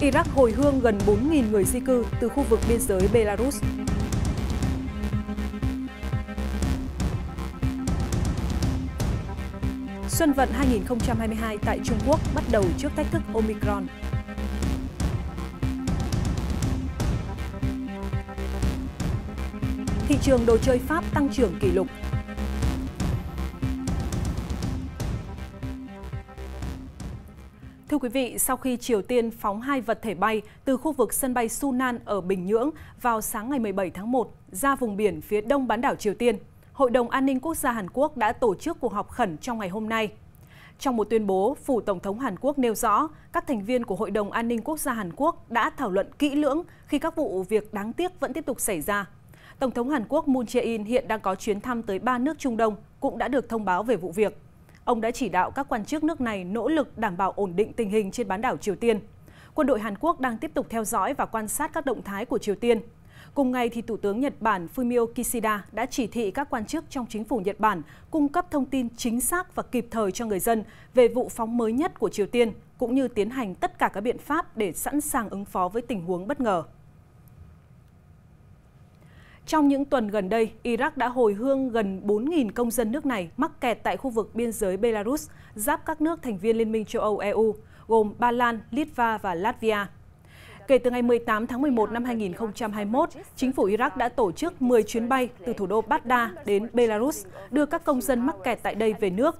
Iraq hồi hương gần 4.000 người di cư từ khu vực biên giới Belarus. Xuân vận 2022 tại Trung Quốc bắt đầu trước thách thức Omicron. Thị trường đồ chơi Pháp tăng trưởng kỷ lục Thưa quý vị, sau khi Triều Tiên phóng hai vật thể bay từ khu vực sân bay Sunan ở Bình Nhưỡng vào sáng ngày 17 tháng 1 ra vùng biển phía đông bán đảo Triều Tiên, Hội đồng An ninh Quốc gia Hàn Quốc đã tổ chức cuộc họp khẩn trong ngày hôm nay. Trong một tuyên bố, Phủ Tổng thống Hàn Quốc nêu rõ các thành viên của Hội đồng An ninh Quốc gia Hàn Quốc đã thảo luận kỹ lưỡng khi các vụ việc đáng tiếc vẫn tiếp tục xảy ra. Tổng thống Hàn Quốc Moon Jae-in hiện đang có chuyến thăm tới ba nước Trung Đông, cũng đã được thông báo về vụ việc. Ông đã chỉ đạo các quan chức nước này nỗ lực đảm bảo ổn định tình hình trên bán đảo Triều Tiên. Quân đội Hàn Quốc đang tiếp tục theo dõi và quan sát các động thái của Triều Tiên. Cùng ngày, thì Thủ tướng Nhật Bản Fumio Kishida đã chỉ thị các quan chức trong chính phủ Nhật Bản cung cấp thông tin chính xác và kịp thời cho người dân về vụ phóng mới nhất của Triều Tiên, cũng như tiến hành tất cả các biện pháp để sẵn sàng ứng phó với tình huống bất ngờ. Trong những tuần gần đây, Iraq đã hồi hương gần 4.000 công dân nước này mắc kẹt tại khu vực biên giới Belarus, giáp các nước thành viên Liên minh châu Âu EU, gồm Ba Lan, Litva và Latvia. Kể từ ngày 18 tháng 11 năm 2021, chính phủ Iraq đã tổ chức 10 chuyến bay từ thủ đô Baghdad đến Belarus, đưa các công dân mắc kẹt tại đây về nước.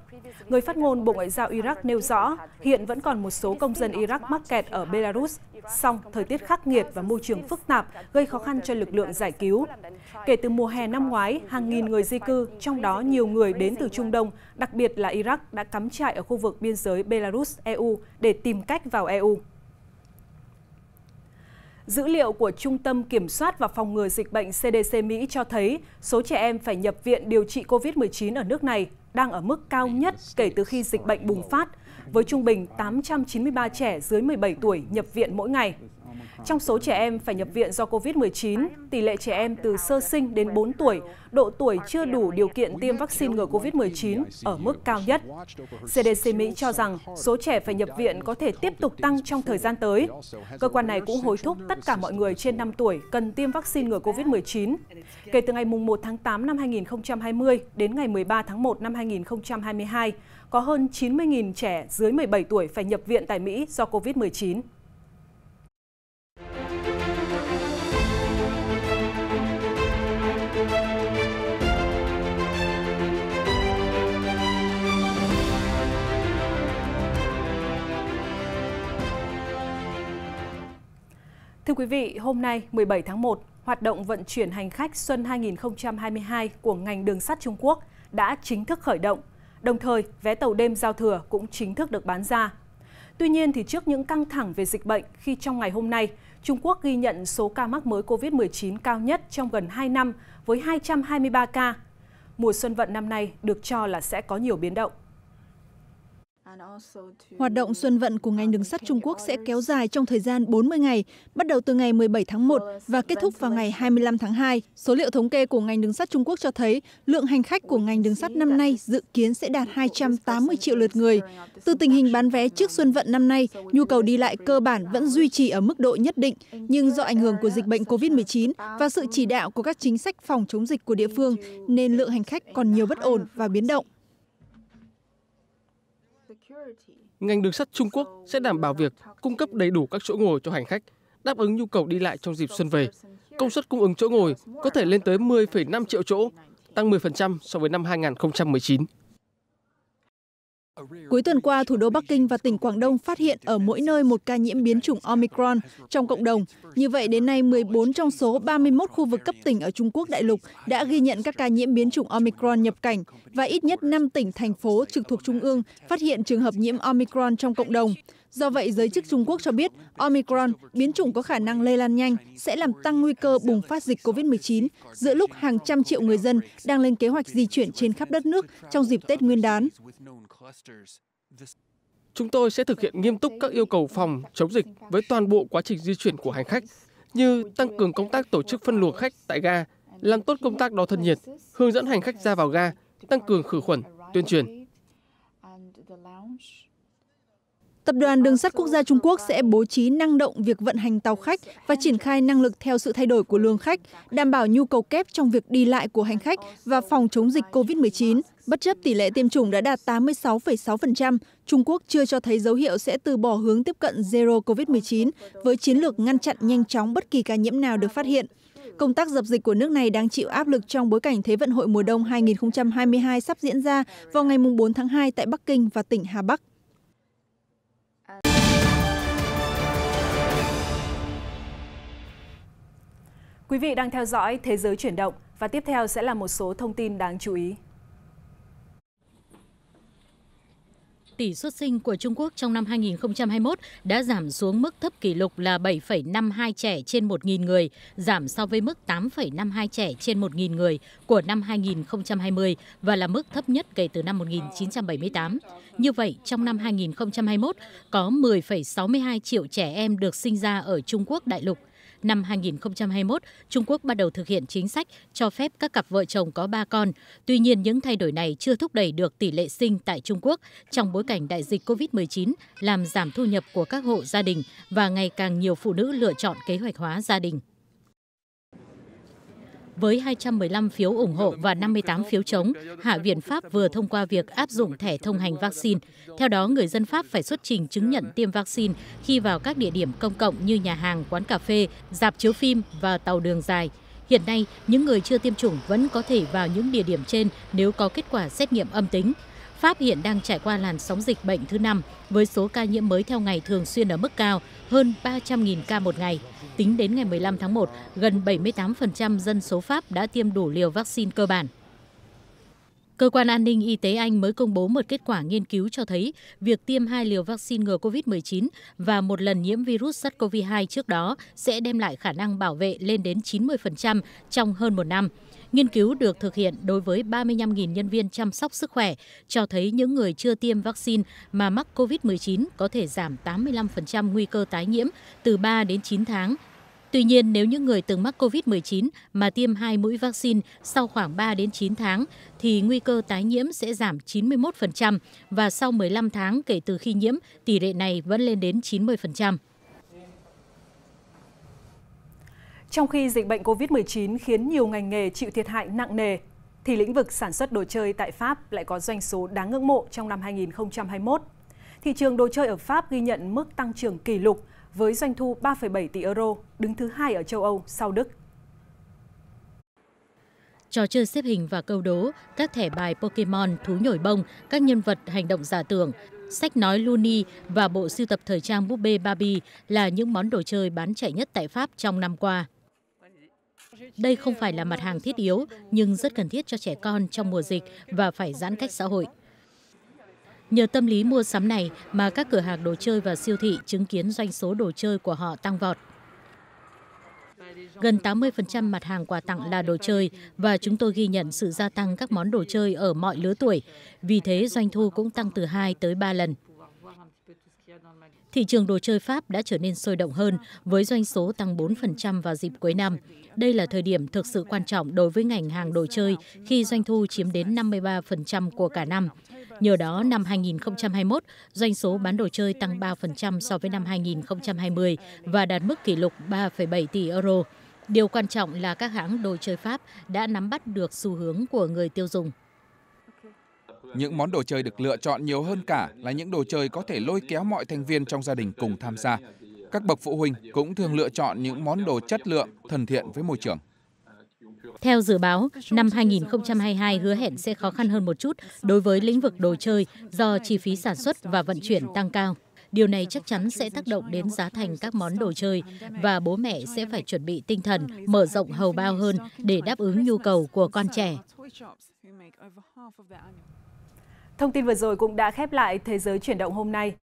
Người phát ngôn Bộ Ngoại giao Iraq nêu rõ, hiện vẫn còn một số công dân Iraq mắc kẹt ở Belarus, song thời tiết khắc nghiệt và môi trường phức tạp gây khó khăn cho lực lượng giải cứu. Kể từ mùa hè năm ngoái, hàng nghìn người di cư, trong đó nhiều người đến từ Trung Đông, đặc biệt là Iraq đã cắm trại ở khu vực biên giới Belarus-EU để tìm cách vào EU. Dữ liệu của Trung tâm Kiểm soát và Phòng ngừa Dịch bệnh CDC Mỹ cho thấy số trẻ em phải nhập viện điều trị COVID-19 ở nước này đang ở mức cao nhất kể từ khi dịch bệnh bùng phát, với trung bình 893 trẻ dưới 17 tuổi nhập viện mỗi ngày. Trong số trẻ em phải nhập viện do COVID-19, tỷ lệ trẻ em từ sơ sinh đến 4 tuổi, độ tuổi chưa đủ điều kiện tiêm vaccine ngừa COVID-19 ở mức cao nhất. CDC Mỹ cho rằng số trẻ phải nhập viện có thể tiếp tục tăng trong thời gian tới. Cơ quan này cũng hối thúc tất cả mọi người trên 5 tuổi cần tiêm vaccine ngừa COVID-19. Kể từ ngày 1 tháng 8 năm 2020 đến ngày 13 tháng 1 năm 2022, có hơn 90.000 trẻ dưới 17 tuổi phải nhập viện tại Mỹ do COVID-19. Thưa quý vị, hôm nay 17 tháng 1, hoạt động vận chuyển hành khách xuân 2022 của ngành đường sắt Trung Quốc đã chính thức khởi động. Đồng thời, vé tàu đêm giao thừa cũng chính thức được bán ra. Tuy nhiên, thì trước những căng thẳng về dịch bệnh khi trong ngày hôm nay, Trung Quốc ghi nhận số ca mắc mới COVID-19 cao nhất trong gần 2 năm với 223 ca. Mùa xuân vận năm nay được cho là sẽ có nhiều biến động. Hoạt động xuân vận của ngành đường sắt Trung Quốc sẽ kéo dài trong thời gian 40 ngày, bắt đầu từ ngày 17 tháng 1 và kết thúc vào ngày 25 tháng 2. Số liệu thống kê của ngành đường sắt Trung Quốc cho thấy lượng hành khách của ngành đường sắt năm nay dự kiến sẽ đạt 280 triệu lượt người. Từ tình hình bán vé trước xuân vận năm nay, nhu cầu đi lại cơ bản vẫn duy trì ở mức độ nhất định, nhưng do ảnh hưởng của dịch bệnh COVID-19 và sự chỉ đạo của các chính sách phòng chống dịch của địa phương nên lượng hành khách còn nhiều bất ổn và biến động. Ngành đường sắt Trung Quốc sẽ đảm bảo việc cung cấp đầy đủ các chỗ ngồi cho hành khách, đáp ứng nhu cầu đi lại trong dịp xuân về. Công suất cung ứng chỗ ngồi có thể lên tới 10,5 triệu chỗ, tăng 10% so với năm 2019. Cuối tuần qua, thủ đô Bắc Kinh và tỉnh Quảng Đông phát hiện ở mỗi nơi một ca nhiễm biến chủng Omicron trong cộng đồng. Như vậy, đến nay 14 trong số 31 khu vực cấp tỉnh ở Trung Quốc đại lục đã ghi nhận các ca nhiễm biến chủng Omicron nhập cảnh và ít nhất 5 tỉnh, thành phố trực thuộc Trung ương phát hiện trường hợp nhiễm Omicron trong cộng đồng do vậy giới chức trung quốc cho biết omicron biến chủng có khả năng lây lan nhanh sẽ làm tăng nguy cơ bùng phát dịch covid 19 giữa lúc hàng trăm triệu người dân đang lên kế hoạch di chuyển trên khắp đất nước trong dịp tết nguyên đán chúng tôi sẽ thực hiện nghiêm túc các yêu cầu phòng chống dịch với toàn bộ quá trình di chuyển của hành khách như tăng cường công tác tổ chức phân luồng khách tại ga làm tốt công tác đo thân nhiệt hướng dẫn hành khách ra vào ga tăng cường khử khuẩn tuyên truyền tập đoàn đường sắt quốc gia trung quốc sẽ bố trí năng động việc vận hành tàu khách và triển khai năng lực theo sự thay đổi của lương khách đảm bảo nhu cầu kép trong việc đi lại của hành khách và phòng chống dịch covid 19 bất chấp tỷ lệ tiêm chủng đã đạt 86,6%, Trung Quốc chưa cho thấy dấu hiệu sẽ từ bỏ hướng tiếp cận zero COVID-19 với chiến lược ngăn chặn nhanh chóng bất kỳ ca nhiễm nào được phát hiện. Công tác dập dịch của nước này đang chịu áp lực trong bối cảnh Thế vận hội mùa đông 2022 sắp diễn ra vào ngày 4 tháng 2 tại Bắc Kinh và tỉnh Hà Bắc. Quý vị đang theo dõi Thế giới chuyển động và tiếp theo sẽ là một số thông tin đáng chú ý. Tỷ suất sinh của Trung Quốc trong năm 2021 đã giảm xuống mức thấp kỷ lục là 7,52 trẻ trên 1.000 người, giảm so với mức 8,52 trẻ trên 1.000 người của năm 2020 và là mức thấp nhất kể từ năm 1978. Như vậy, trong năm 2021, có 10,62 triệu trẻ em được sinh ra ở Trung Quốc đại lục, năm 2021, Trung Quốc bắt đầu thực hiện chính sách cho phép các cặp vợ chồng có ba con. Tuy nhiên, những thay đổi này chưa thúc đẩy được tỷ lệ sinh tại Trung Quốc trong bối cảnh đại dịch COVID-19 làm giảm thu nhập của các hộ gia đình và ngày càng nhiều phụ nữ lựa chọn kế hoạch hóa gia đình với 215 phiếu ủng hộ và 58 phiếu chống, Hạ viện Pháp vừa thông qua việc áp dụng thẻ thông hành vaccine. Theo đó, người dân Pháp phải xuất trình chứng nhận tiêm vaccine khi vào các địa điểm công cộng như nhà hàng, quán cà phê, dạp chiếu phim và tàu đường dài. Hiện nay, những người chưa tiêm chủng vẫn có thể vào những địa điểm trên nếu có kết quả xét nghiệm âm tính, Pháp hiện đang trải qua làn sóng dịch bệnh thứ năm với số ca nhiễm mới theo ngày thường xuyên ở mức cao, hơn 300.000 ca một ngày. Tính đến ngày 15 tháng 1, gần 78% dân số Pháp đã tiêm đủ liều vaccine cơ bản. Cơ quan an ninh y tế Anh mới công bố một kết quả nghiên cứu cho thấy việc tiêm hai liều vaccine ngừa COVID-19 và một lần nhiễm virus SARS-CoV-2 trước đó sẽ đem lại khả năng bảo vệ lên đến 90% trong hơn một năm. Nghiên cứu được thực hiện đối với 35.000 nhân viên chăm sóc sức khỏe, cho thấy những người chưa tiêm vaccine mà mắc COVID-19 có thể giảm 85% nguy cơ tái nhiễm từ 3 đến 9 tháng. Tuy nhiên, nếu những người từng mắc COVID-19 mà tiêm hai mũi vaccine sau khoảng 3 đến 9 tháng, thì nguy cơ tái nhiễm sẽ giảm 91% và sau 15 tháng kể từ khi nhiễm, tỷ lệ này vẫn lên đến 90%. Trong khi dịch bệnh COVID-19 khiến nhiều ngành nghề chịu thiệt hại nặng nề, thì lĩnh vực sản xuất đồ chơi tại Pháp lại có doanh số đáng ngưỡng mộ trong năm 2021. Thị trường đồ chơi ở Pháp ghi nhận mức tăng trưởng kỷ lục với doanh thu 3,7 tỷ euro, đứng thứ hai ở châu Âu sau Đức. Trò chơi xếp hình và câu đố, các thẻ bài Pokemon, thú nhồi bông, các nhân vật hành động giả tưởng, sách nói Looney và bộ sưu tập thời trang búp bê Barbie là những món đồ chơi bán chạy nhất tại Pháp trong năm qua. Đây không phải là mặt hàng thiết yếu, nhưng rất cần thiết cho trẻ con trong mùa dịch và phải giãn cách xã hội. Nhờ tâm lý mua sắm này mà các cửa hàng đồ chơi và siêu thị chứng kiến doanh số đồ chơi của họ tăng vọt. Gần 80% mặt hàng quà tặng là đồ chơi và chúng tôi ghi nhận sự gia tăng các món đồ chơi ở mọi lứa tuổi. Vì thế doanh thu cũng tăng từ 2 tới 3 lần. Thị trường đồ chơi Pháp đã trở nên sôi động hơn với doanh số tăng 4% vào dịp cuối năm. Đây là thời điểm thực sự quan trọng đối với ngành hàng đồ chơi khi doanh thu chiếm đến 53% của cả năm. Nhờ đó, năm 2021, doanh số bán đồ chơi tăng 3% so với năm 2020 và đạt mức kỷ lục 3,7 tỷ euro. Điều quan trọng là các hãng đồ chơi Pháp đã nắm bắt được xu hướng của người tiêu dùng. Những món đồ chơi được lựa chọn nhiều hơn cả là những đồ chơi có thể lôi kéo mọi thành viên trong gia đình cùng tham gia. Các bậc phụ huynh cũng thường lựa chọn những món đồ chất lượng, thân thiện với môi trường. Theo dự báo, năm 2022 hứa hẹn sẽ khó khăn hơn một chút đối với lĩnh vực đồ chơi do chi phí sản xuất và vận chuyển tăng cao. Điều này chắc chắn sẽ tác động đến giá thành các món đồ chơi và bố mẹ sẽ phải chuẩn bị tinh thần mở rộng hầu bao hơn để đáp ứng nhu cầu của con trẻ. Thông tin vừa rồi cũng đã khép lại Thế giới chuyển động hôm nay.